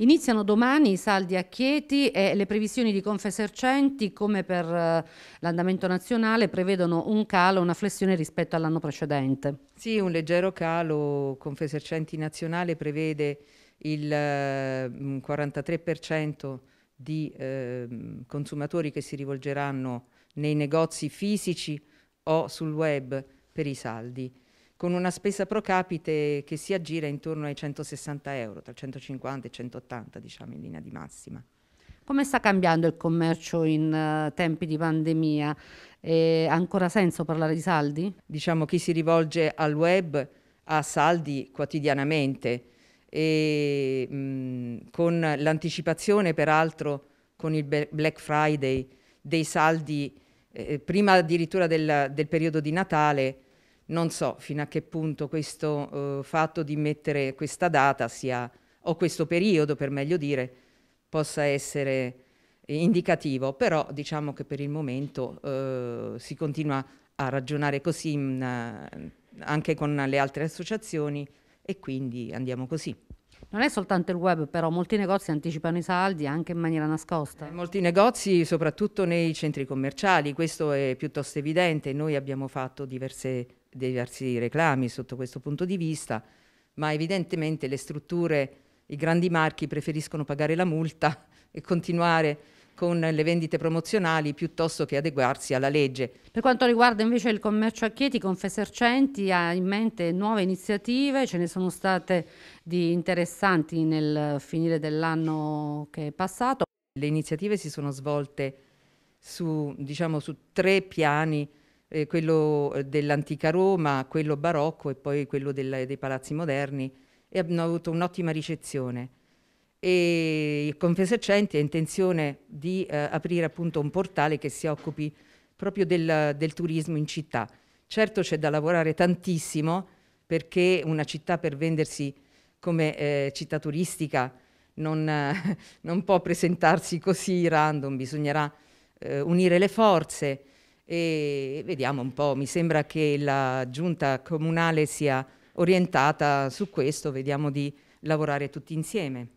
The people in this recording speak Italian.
Iniziano domani i saldi a Chieti e le previsioni di Confesercenti, come per eh, l'andamento nazionale, prevedono un calo, una flessione rispetto all'anno precedente. Sì, un leggero calo. Confesercenti nazionale prevede il 43% eh, di eh, consumatori che si rivolgeranno nei negozi fisici o sul web per i saldi con una spesa pro capite che si aggira intorno ai 160 euro, tra 150 e 180 diciamo in linea di massima. Come sta cambiando il commercio in uh, tempi di pandemia? ha ancora senso parlare di saldi? Diciamo chi si rivolge al web ha saldi quotidianamente e mh, con l'anticipazione peraltro con il Black Friday dei saldi eh, prima addirittura del, del periodo di Natale non so fino a che punto questo eh, fatto di mettere questa data sia, o questo periodo per meglio dire, possa essere indicativo, però diciamo che per il momento eh, si continua a ragionare così in, mm, eh, anche con le altre associazioni e quindi andiamo così. Non è soltanto il web, però molti negozi anticipano i saldi anche in maniera nascosta. Eh, molti negozi, soprattutto nei centri commerciali, questo è piuttosto evidente. Noi abbiamo fatto diverse diversi reclami sotto questo punto di vista, ma evidentemente le strutture, i grandi marchi preferiscono pagare la multa e continuare con le vendite promozionali piuttosto che adeguarsi alla legge. Per quanto riguarda invece il commercio a Chieti, Confesercenti ha in mente nuove iniziative, ce ne sono state di interessanti nel finire dell'anno che è passato. Le iniziative si sono svolte su, diciamo, su tre piani eh, quello eh, dell'antica Roma, quello barocco e poi quello del, dei palazzi moderni e hanno avuto un'ottima ricezione. E il Confesercenti ha intenzione di eh, aprire appunto un portale che si occupi proprio del, del turismo in città. Certo c'è da lavorare tantissimo perché una città per vendersi come eh, città turistica non, eh, non, può presentarsi così random, bisognerà eh, unire le forze, e vediamo un po', mi sembra che la giunta comunale sia orientata su questo, vediamo di lavorare tutti insieme.